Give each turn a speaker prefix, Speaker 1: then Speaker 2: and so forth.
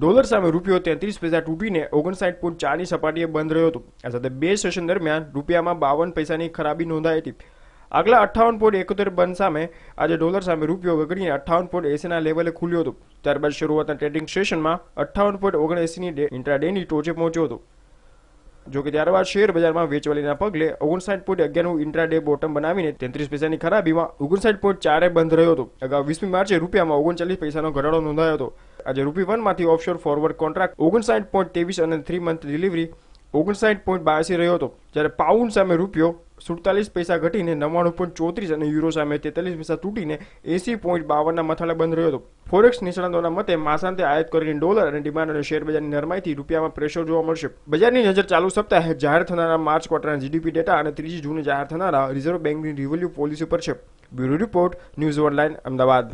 Speaker 1: dollar સામે રૂપિયો તેત્રીસ પૈસા તૂટીને ઓગણસાઠ પોઈન્ટ ચારની સપાટીએ બંધ રહ્યો હતો આ સાથે બે સેશન દરમિયાન રૂપિયામાં બાવન પૈસાની ખરાબી નોંધાઈ હતી આગલા અઠાવન પોઈન્ટ એકોતેર બંધ સામે આજે ડોલર સામે રૂપિયો વગડીને અઠ્ઠાવન પોઈન્ટ એસીના લેવલે ખુલ્યો હતો ત્યારબાદ શરૂઆતના ટ્રેડિંગ સેશનમાં અઠ્ઠાવન પોઈન્ટ ઓગણએસીની ઇન્ટ્રાડેની ટોચે પહોંચ્યો હતો જો કે ત્યારબાદ શેર બજારમાં વેચવાલીના પગલે ઓગણસાઠ પોઈન્ટ અગિયારનું ઇન્ટ્રાડે બોટમ બનાવીને તેત્રીસ પૈસાની ખરાબીમાં ઓગણસાઠ પોઈન્ટ ચારે બંધ રહ્યો હતો અગાઉ વીસમી માર્ચે રૂપિયામાં ઓગણચાલીસ પૈસાનો ઘટાડો નોંધાયો હતો આજે રૂપી વનમાંથી ઓફશોર ફોરવર્ડ કોન્ટ્રાક્ટ ઓગણસાઠ પોઈન્ટ ત્રેવીસ અને થ્રી મંથ ડિલિવરી ઓગણસાઠ પોઈન્ટ બાયાસી રહ્યો હતો જ્યારે પાઉન્ડ સામે રૂપિયો સુડતાલીસ પૈસા ઘટીને નવ્વાણું પોઈન્ટ ચોત્રીસ અને યુરો સામે તેતાલીસ પૈસા તૂટીને એસી પોઈન્ટ બાવનના મથાળે બંધ રહ્યો હતો ફોરેક્સ નિષ્ણાતોના મતે માસાંતે આયાત કરીને ડોલર અને ડિમાન્ડ અને શેરબજારની બજારની નરમાઈથી રૂપિયામાં પ્રેશર જોવા મળશે બજારની નજર ચાલુ સપ્તાહે જાહેર થનારા માર્ચ ક્વાર્ટરના જીડીપી ડેટા અને ત્રીજી જૂને જાહેર થનારા રિઝર્વ બેંકની રિવલ્યુ પોલિસી પર છે bureau report news online Ahmedabad